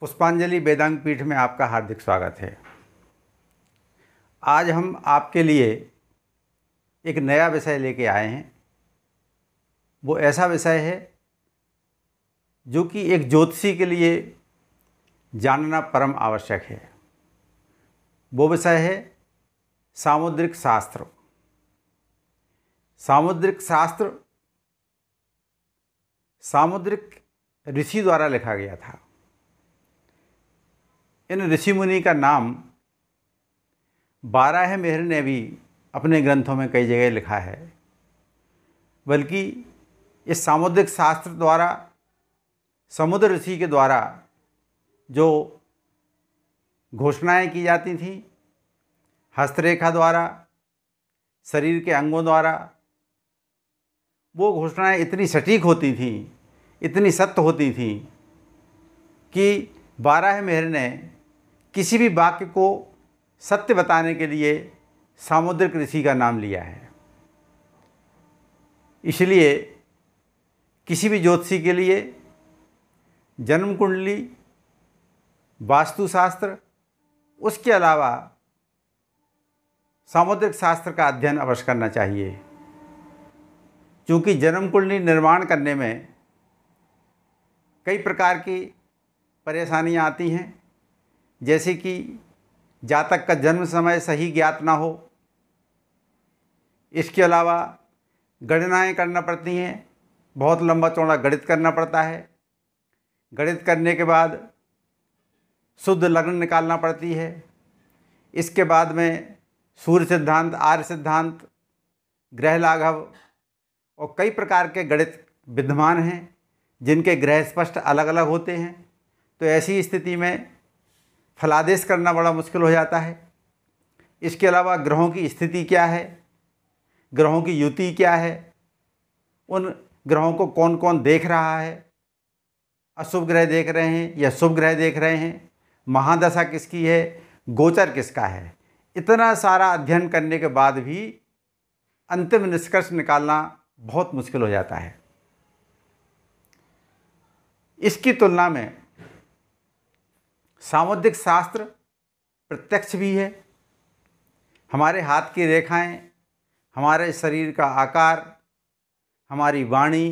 पुष्पांजलि वेदांग पीठ में आपका हार्दिक स्वागत है आज हम आपके लिए एक नया विषय लेके आए हैं वो ऐसा विषय है जो कि एक ज्योतिषी के लिए जानना परम आवश्यक है वो विषय है सामुद्रिक शास्त्र सामुद्रिक शास्त्र सामुद्रिक ऋषि द्वारा लिखा गया था इन ऋषि मुनि का नाम बारह मेहर ने भी अपने ग्रंथों में कई जगह लिखा है बल्कि इस सामुद्रिक शास्त्र द्वारा समुद्र ऋषि के द्वारा जो घोषणाएं की जाती थी हस्तरेखा द्वारा शरीर के अंगों द्वारा वो घोषणाएं इतनी सटीक होती थीं इतनी सत्य होती थीं कि बारह मेहर ने किसी भी वाक्य को सत्य बताने के लिए सामुद्रिक ऋषि का नाम लिया है इसलिए किसी भी ज्योतिषी के लिए जन्म कुंडली वास्तुशास्त्र उसके अलावा सामुद्रिक शास्त्र का अध्ययन अवश्य करना चाहिए क्योंकि जन्म कुंडली निर्माण करने में कई प्रकार की परेशानियां आती हैं जैसे कि जातक का जन्म समय सही ज्ञात ना हो इसके अलावा गणनाएं करना पड़ती हैं बहुत लंबा चौड़ा गणित करना पड़ता है गणित करने के बाद शुद्ध लग्न निकालना पड़ती है इसके बाद में सूर्य सिद्धांत आर्य सिद्धांत ग्रह लाघव और कई प्रकार के गणित विद्यमान हैं जिनके ग्रह स्पष्ट अलग अलग होते हैं तो ऐसी स्थिति में फलादेश करना बड़ा मुश्किल हो जाता है इसके अलावा ग्रहों की स्थिति क्या है ग्रहों की युति क्या है उन ग्रहों को कौन कौन देख रहा है अशुभ ग्रह देख रहे हैं या शुभ ग्रह देख रहे हैं महादशा किसकी है गोचर किसका है इतना सारा अध्ययन करने के बाद भी अंतिम निष्कर्ष निकालना बहुत मुश्किल हो जाता है इसकी तुलना में सामुद्रिक शास्त्र प्रत्यक्ष भी है हमारे हाथ की रेखाएं, हमारे शरीर का आकार हमारी वाणी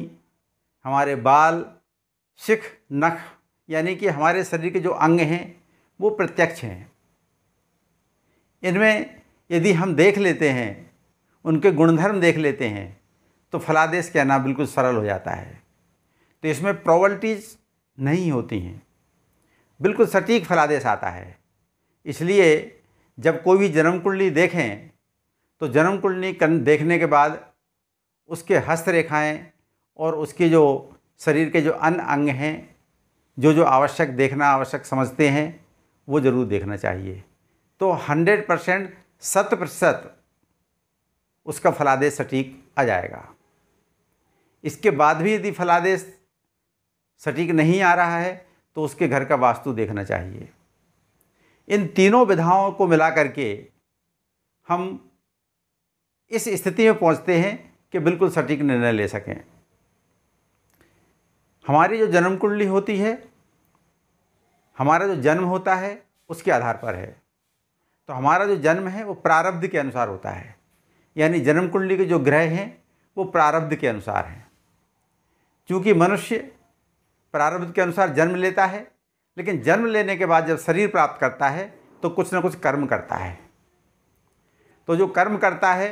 हमारे बाल शिख नख यानी कि हमारे शरीर के जो अंग हैं वो प्रत्यक्ष हैं इनमें यदि हम देख लेते हैं उनके गुणधर्म देख लेते हैं तो फलादेश कहना बिल्कुल सरल हो जाता है तो इसमें प्रॉवर्टीज़ नहीं होती हैं बिल्कुल सटीक फलादेश आता है इसलिए जब कोई भी जन्म कुंडली देखें तो जन्म कुंडली देखने के बाद उसके हस्तरेखाएँ और उसके जो शरीर के जो अन्य अंग हैं जो जो आवश्यक देखना आवश्यक समझते हैं वो ज़रूर देखना चाहिए तो हंड्रेड परसेंट शत प्रतिशत उसका फलादेश सटीक आ जाएगा इसके बाद भी यदि फलादेश सटीक नहीं आ रहा है तो उसके घर का वास्तु देखना चाहिए इन तीनों विधाओं को मिला करके हम इस स्थिति में पहुंचते हैं कि बिल्कुल सटीक निर्णय ले सकें हमारी जो जन्म कुंडली होती है हमारा जो जन्म होता है उसके आधार पर है तो हमारा जो जन्म है वो प्रारब्ध के अनुसार होता है यानी जन्म कुंडली के जो ग्रह हैं वो प्रारब्ध के अनुसार हैं क्योंकि मनुष्य प्रारब्ध के अनुसार जन्म लेता है लेकिन जन्म लेने के बाद जब शरीर प्राप्त करता है तो कुछ ना कुछ कर्म करता है तो जो कर्म करता है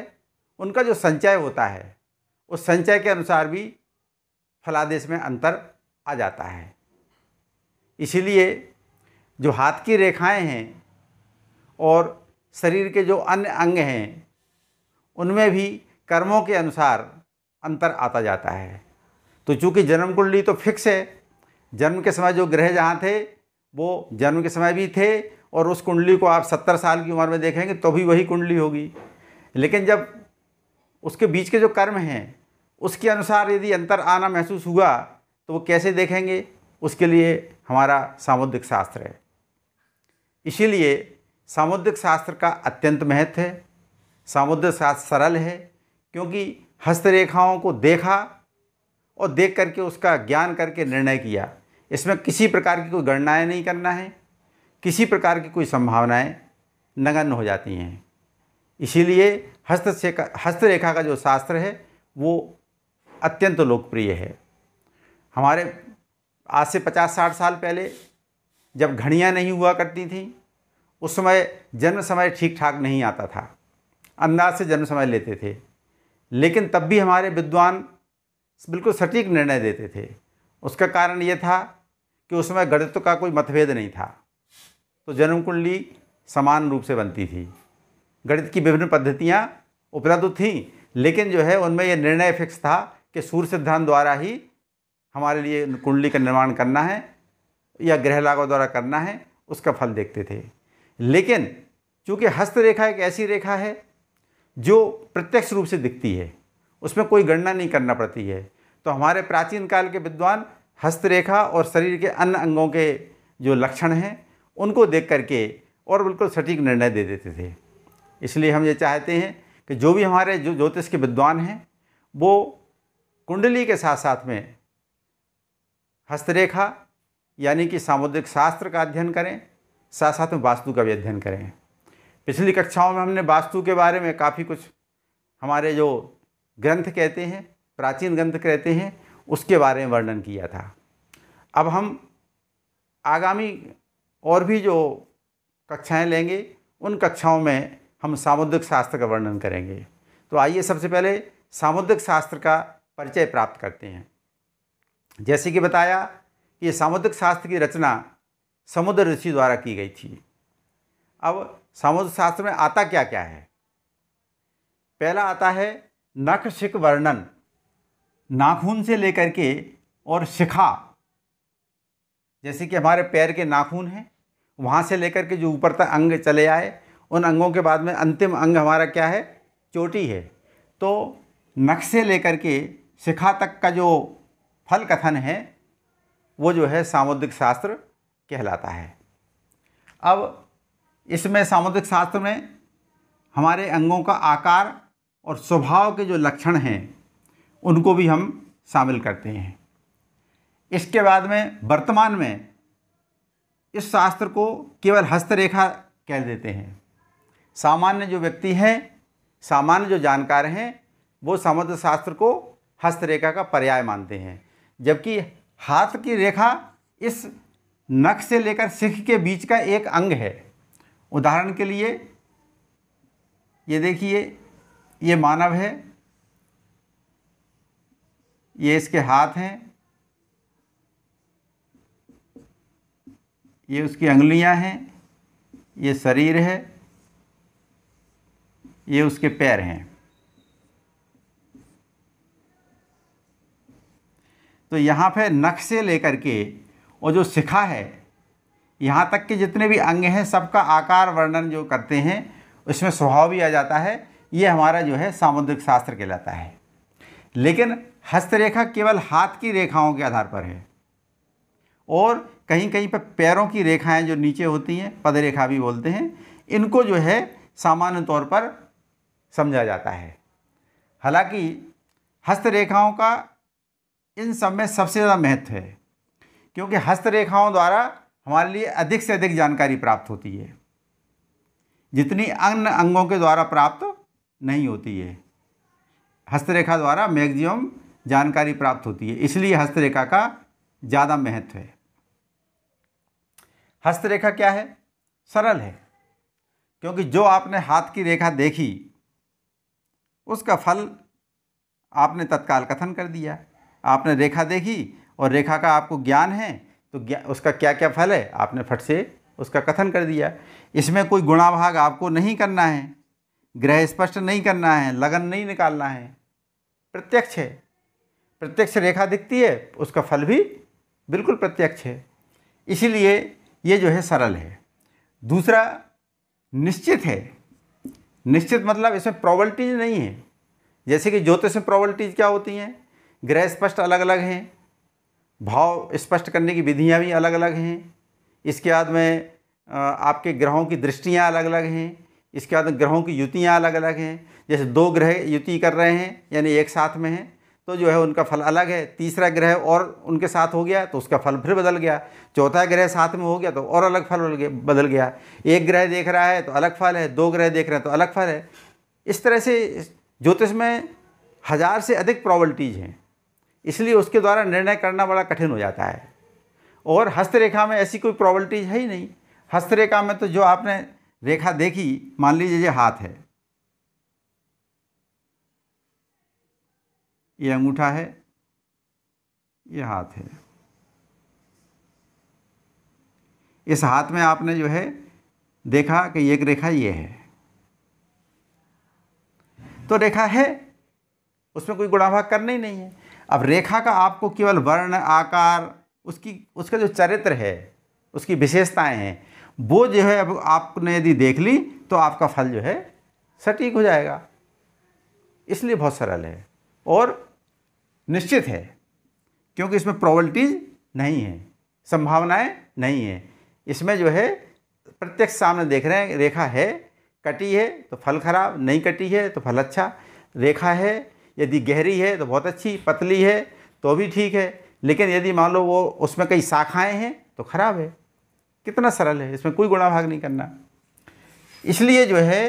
उनका जो संचय होता है उस संचय के अनुसार भी फलादेश में अंतर आ जाता है इसीलिए जो हाथ की रेखाएं हैं और शरीर के जो अन्य अंग हैं उनमें भी कर्मों के अनुसार अंतर आता जाता है तो चूँकि जन्म कुंडली तो फिक्स है जन्म के समय जो ग्रह जहाँ थे वो जन्म के समय भी थे और उस कुंडली को आप सत्तर साल की उम्र में देखेंगे तो भी वही कुंडली होगी लेकिन जब उसके बीच के जो कर्म हैं उसके अनुसार यदि अंतर आना महसूस हुआ तो वो कैसे देखेंगे उसके लिए हमारा सामुद्रिक शास्त्र है इसीलिए सामुद्रिक शास्त्र का अत्यंत महत्व है सामुद्रिक शास्त्र सरल है क्योंकि हस्तरेखाओं को देखा और देख करके उसका ज्ञान करके निर्णय किया इसमें किसी प्रकार की कोई गणनाएं नहीं करना है किसी प्रकार की कोई संभावनाएं नगण्य हो जाती हैं इसीलिए हस्तरेखा हस्तरेखा का जो शास्त्र है वो अत्यंत लोकप्रिय है हमारे आज से पचास साठ साल पहले जब घड़ियाँ नहीं हुआ करती थीं उस समय जन्म समय ठीक ठाक नहीं आता था अंदाज से जन्म समय लेते थे लेकिन तब भी हमारे विद्वान बिल्कुल सटीक निर्णय देते थे उसका कारण ये था कि उसमें गणित का कोई मतभेद नहीं था तो जन्म कुंडली समान रूप से बनती थी गणित की विभिन्न पद्धतियाँ उपलब्ध थीं लेकिन जो है उनमें यह निर्णय फिक्स था कि सूर्य सिद्धांत द्वारा ही हमारे लिए कुंडली का निर्माण करना है या ग्रह लागों द्वारा करना है उसका फल देखते थे लेकिन चूँकि हस्तरेखा एक ऐसी रेखा है जो प्रत्यक्ष रूप से दिखती है उसमें कोई गणना नहीं करना पड़ती है तो हमारे प्राचीन काल के विद्वान हस्तरेखा और शरीर के अन्य अंगों के जो लक्षण हैं उनको देख करके और बिल्कुल सटीक निर्णय दे देते थे इसलिए हम ये चाहते हैं कि जो भी हमारे जो ज्योतिष के विद्वान हैं वो कुंडली के साथ साथ में हस्तरेखा यानी कि सामुद्रिक शास्त्र का अध्ययन करें साथ साथ में वास्तु का भी अध्ययन करें पिछली कक्षाओं में हमने वास्तु के बारे में काफ़ी कुछ हमारे जो ग्रंथ कहते हैं प्राचीन ग्रंथ कहते हैं उसके बारे में वर्णन किया था अब हम आगामी और भी जो कक्षाएं लेंगे उन कक्षाओं में हम सामुद्रिक शास्त्र का वर्णन करेंगे तो आइए सबसे पहले सामुद्रिक शास्त्र का परिचय प्राप्त करते हैं जैसे कि बताया कि सामुद्रिक शास्त्र की रचना समुद्र ऋषि द्वारा की गई थी अब सामुद्रिक शास्त्र में आता क्या क्या है पहला आता है नखशिक वर्णन नाखून से लेकर के और शिखा जैसे कि हमारे पैर के नाखून हैं वहाँ से लेकर के जो ऊपर तक अंग चले आए उन अंगों के बाद में अंतिम अंग हमारा क्या है चोटी है तो नख से लेकर के शिखा तक का जो फल कथन है वो जो है सामुद्रिक शास्त्र कहलाता है अब इसमें सामुद्रिक शास्त्र में हमारे अंगों का आकार और स्वभाव के जो लक्षण हैं उनको भी हम शामिल करते हैं इसके बाद में वर्तमान में इस शास्त्र को केवल हस्तरेखा कह देते हैं सामान्य जो व्यक्ति हैं सामान्य जो जानकार हैं वो समुद्र शास्त्र को हस्तरेखा का पर्याय मानते हैं जबकि हाथ की रेखा इस नख से लेकर सिख के बीच का एक अंग है उदाहरण के लिए ये देखिए ये मानव है ये इसके हाथ हैं ये उसकी अंगुलियां हैं ये शरीर है ये उसके पैर हैं तो यहाँ पे नख से लेकर के और जो शिखा है यहाँ तक के जितने भी अंग हैं सबका आकार वर्णन जो करते हैं उसमें स्वभाव भी आ जाता है ये हमारा जो है सामुद्रिक शास्त्र कहलाता है लेकिन हस्तरेखा केवल हाथ की रेखाओं के आधार पर है और कहीं कहीं पर पैरों की रेखाएं जो नीचे होती हैं पदरेखा भी बोलते हैं इनको जो है सामान्य तौर पर समझा जाता है हालांकि हस्तरेखाओं का इन सब में सबसे ज़्यादा महत्व है क्योंकि हस्तरेखाओं द्वारा हमारे लिए अधिक से अधिक जानकारी प्राप्त होती है जितनी अन्य अंगों के द्वारा प्राप्त नहीं होती है हस्तरेखा द्वारा मैग्जिम जानकारी प्राप्त होती है इसलिए हस्तरेखा का ज़्यादा महत्व है हस्तरेखा क्या है सरल है क्योंकि जो आपने हाथ की रेखा देखी उसका फल आपने तत्काल कथन कर दिया आपने रेखा देखी और रेखा का आपको ज्ञान है तो ज्ञा उसका क्या क्या फल है आपने फट से उसका कथन कर दिया इसमें कोई गुणाभाग आपको नहीं करना है ग्रह स्पष्ट नहीं करना है लगन नहीं निकालना है प्रत्यक्ष है प्रत्यक्ष रेखा दिखती है उसका फल भी बिल्कुल प्रत्यक्ष है इसीलिए ये जो है सरल है दूसरा निश्चित है निश्चित मतलब इसमें प्रॉबलिटीज नहीं है जैसे कि ज्योतिष में प्रॉबलिटीज क्या होती हैं ग्रह स्पष्ट अलग अलग हैं भाव स्पष्ट करने की विधियाँ भी अलग अलग हैं इसके बाद में आपके ग्रहों की दृष्टियाँ अलग अलग हैं इसके बाद ग्रहों की युतियाँ अलग अलग हैं जैसे दो ग्रह युति कर रहे हैं यानी एक साथ में हैं तो जो है उनका फल अलग है तीसरा ग्रह और उनके साथ हो गया तो उसका फल फिर बदल गया चौथा ग्रह साथ में हो गया तो और अलग फल बदल गया एक ग्रह देख रहा है तो अलग फल है दो ग्रह देख रहे हैं तो अलग फल है इस तरह से ज्योतिष में हज़ार से अधिक प्रॉबलिटीज़ हैं इसलिए उसके द्वारा निर्णय करना बड़ा कठिन हो जाता है और हस्तरेखा में ऐसी कोई प्रॉबलिटीज है ही नहीं हस्तरेखा में तो जो आपने रेखा देखी मान लीजिए ये हाथ है ये अंगूठा है ये हाथ है इस हाथ में आपने जो है देखा कि एक रेखा ये है तो रेखा है उसमें कोई गुणाभाग करना ही नहीं है अब रेखा का आपको केवल वर्ण आकार उसकी उसका जो चरित्र है उसकी विशेषताएं हैं वो जो है अब आपने यदि देख ली तो आपका फल जो है सटीक हो जाएगा इसलिए बहुत सरल है और निश्चित है क्योंकि इसमें प्रॉबलिटीज नहीं है संभावनाएं नहीं है इसमें जो है प्रत्यक्ष सामने देख रहे हैं रेखा है कटी है तो फल खराब नहीं कटी है तो फल अच्छा रेखा है यदि गहरी है तो बहुत अच्छी पतली है तो भी ठीक है लेकिन यदि मान लो वो उसमें कई शाखाएँ हैं तो खराब है कितना सरल है इसमें कोई गुणा भाग नहीं करना इसलिए जो है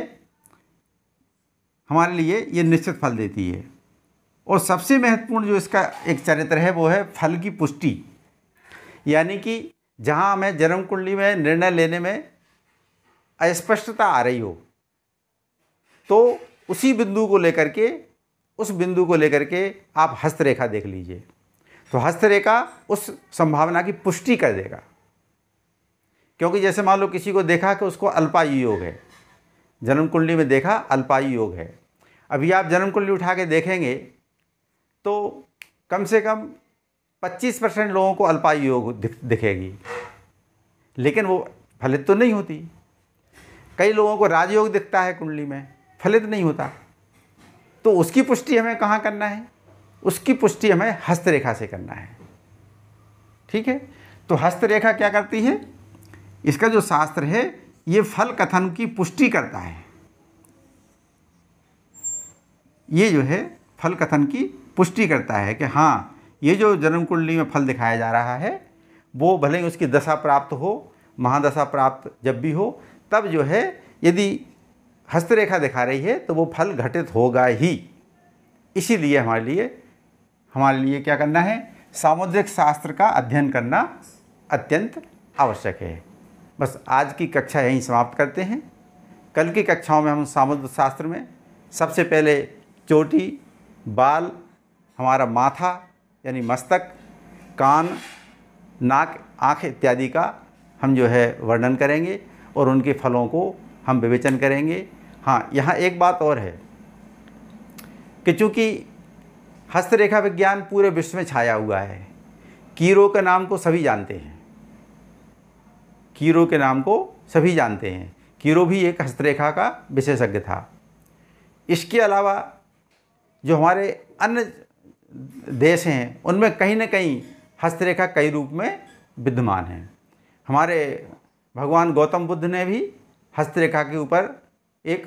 हमारे लिए ये निश्चित फल देती है और सबसे महत्वपूर्ण जो इसका एक चरित्र है वो है फल की पुष्टि यानी कि जहाँ हमें जन्म कुंडली में निर्णय लेने में अस्पष्टता आ रही हो तो उसी बिंदु को लेकर के उस बिंदु को लेकर के आप हस्तरेखा देख लीजिए तो हस्तरेखा उस संभावना की पुष्टि कर देगा क्योंकि जैसे मान लो किसी को देखा कि उसको अल्पायु योग है जन्म कुंडली में देखा अल्पायु योग है अभी आप जन्म कुंडली उठा के देखेंगे तो कम से कम 25 परसेंट लोगों को अल्पायु योग दिखेगी लेकिन वो फलित तो नहीं होती कई लोगों को राजयोग दिखता है कुंडली में फलित नहीं होता तो उसकी पुष्टि हमें कहाँ करना है उसकी पुष्टि हमें हस्तरेखा से करना है ठीक है तो हस्तरेखा क्या करती है इसका जो शास्त्र है ये फल कथन की पुष्टि करता है ये जो है फल कथन की पुष्टि करता है कि हाँ ये जो जन्म कुंडली में फल दिखाया जा रहा है वो भले ही उसकी दशा प्राप्त हो महादशा प्राप्त जब भी हो तब जो है यदि हस्तरेखा दिखा रही है तो वो फल घटित होगा ही इसीलिए हमारे लिए हमारे लिए क्या करना है सामुद्रिक शास्त्र का अध्ययन करना अत्यंत आवश्यक है बस आज की कक्षा यहीं समाप्त करते हैं कल की कक्षाओं में हम सामुद्र शास्त्र में सबसे पहले चोटी बाल हमारा माथा यानी मस्तक कान नाक आँख इत्यादि का हम जो है वर्णन करेंगे और उनके फलों को हम विवेचन करेंगे हाँ यहाँ एक बात और है कि चूँकि हस्तरेखा विज्ञान पूरे विश्व में छाया हुआ है कीरो के नाम को सभी जानते हैं कीरो के नाम को सभी जानते हैं कीरो भी एक हस्तरेखा का विशेषज्ञ था इसके अलावा जो हमारे अन्य देश हैं उनमें कहीं ना कहीं हस्तरेखा कई रूप में विद्यमान है हमारे भगवान गौतम बुद्ध ने भी हस्तरेखा के ऊपर एक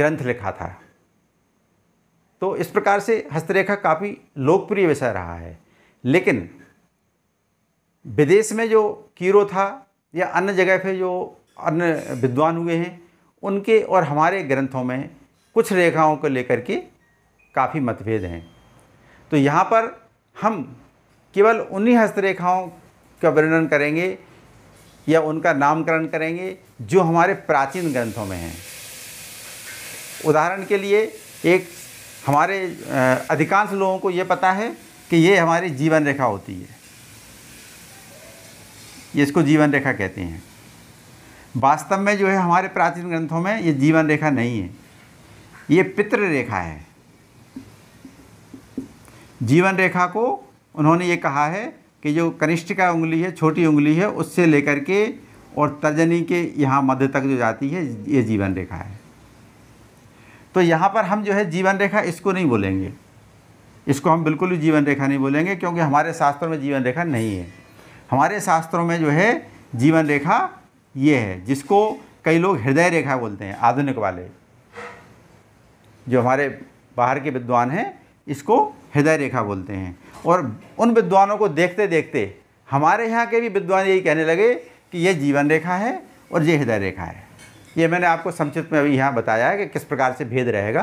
ग्रंथ लिखा था तो इस प्रकार से हस्तरेखा काफ़ी लोकप्रिय विषय रहा है लेकिन विदेश में जो कीरो था या अन्य जगह पे जो अन्य विद्वान हुए हैं उनके और हमारे ग्रंथों में कुछ रेखाओं को लेकर के काफ़ी मतभेद हैं तो यहाँ पर हम केवल उन्हीं हस्तरेखाओं का वर्णन करेंगे या उनका नामकरण करेंगे जो हमारे प्राचीन ग्रंथों में हैं उदाहरण के लिए एक हमारे अधिकांश लोगों को ये पता है कि ये हमारी जीवन रेखा होती है ये इसको जीवन रेखा कहते हैं वास्तव में जो है हमारे प्राचीन ग्रंथों में ये जीवन रेखा नहीं है ये पितृ रेखा है जीवन रेखा को उन्होंने ये कहा है कि जो कनिष्ठ का उंगली है छोटी उंगली है उससे लेकर के और तर्जनी के यहाँ मध्य तक जो जाती है ये जीवन रेखा है तो यहाँ पर हम जो है जीवन रेखा इसको नहीं बोलेंगे इसको हम बिल्कुल भी जीवन रेखा नहीं बोलेंगे क्योंकि हमारे शास्त्रों में जीवन रेखा नहीं है हमारे शास्त्रों में जो है जीवन रेखा ये है जिसको कई लोग हृदय रेखा बोलते हैं आधुनिक वाले जो हमारे बाहर के विद्वान हैं इसको हृदय रेखा बोलते हैं और उन विद्वानों को देखते देखते हमारे यहाँ के भी विद्वान यही कहने लगे कि ये जीवन रेखा है और ये हृदय रेखा है ये मैंने आपको संक्षिप्त में अभी यहाँ बताया है कि किस प्रकार से भेद रहेगा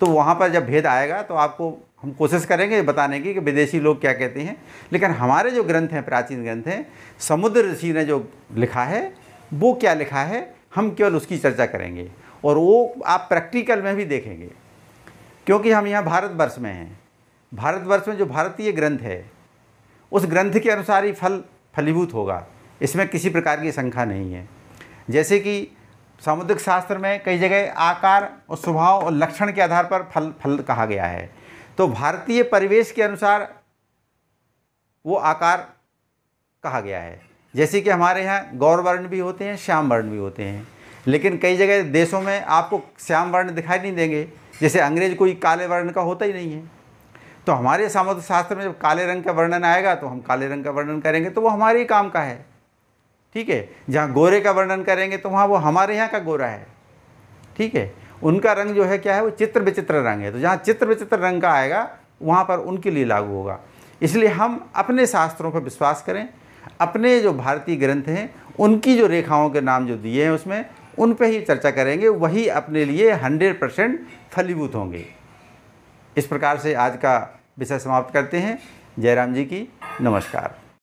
तो वहाँ पर जब भेद आएगा तो आपको हम कोशिश करेंगे बताने की कि विदेशी लोग क्या कहते हैं लेकिन हमारे जो ग्रंथ हैं प्राचीन ग्रंथ हैं समुद्र ऋषि ने जो लिखा है वो क्या लिखा है हम केवल उसकी चर्चा करेंगे और वो आप प्रैक्टिकल में भी देखेंगे क्योंकि हम यहाँ भारतवर्ष में हैं भारतवर्ष में जो भारतीय ग्रंथ है उस ग्रंथ के अनुसार ही फल फलीभूत होगा इसमें किसी प्रकार की शंका नहीं है जैसे कि सामुद्रिक शास्त्र में कई जगह आकार और स्वभाव और लक्षण के आधार पर फल फल कहा गया है तो भारतीय परिवेश के अनुसार वो आकार कहा गया है जैसे कि हमारे यहाँ गौर वर्ण भी होते हैं श्याम वर्ण भी होते हैं लेकिन कई जगह देशों में आपको श्याम वर्ण दिखाई नहीं देंगे जैसे अंग्रेज कोई काले वर्ण का होता ही नहीं है तो हमारे सामर्थ्य शास्त्र में जब काले रंग का वर्णन आएगा तो हम काले रंग का वर्णन करेंगे तो वो हमारे ही काम का है ठीक है जहाँ गोरे का वर्णन करेंगे तो वहाँ वो हमारे यहाँ का गोरा है ठीक है उनका रंग जो है क्या है वो चित्र विचित्र रंग है तो जहाँ चित्र विचित्र रंग का आएगा वहाँ पर उनके लिए लागू होगा इसलिए हम अपने शास्त्रों पर विश्वास करें अपने जो भारतीय ग्रंथ हैं उनकी जो रेखाओं के नाम जो दिए हैं उसमें उन पर ही चर्चा करेंगे वही अपने लिए हंड्रेड परसेंट फलीभूत होंगे इस प्रकार से आज का विषय समाप्त करते हैं जयराम जी की नमस्कार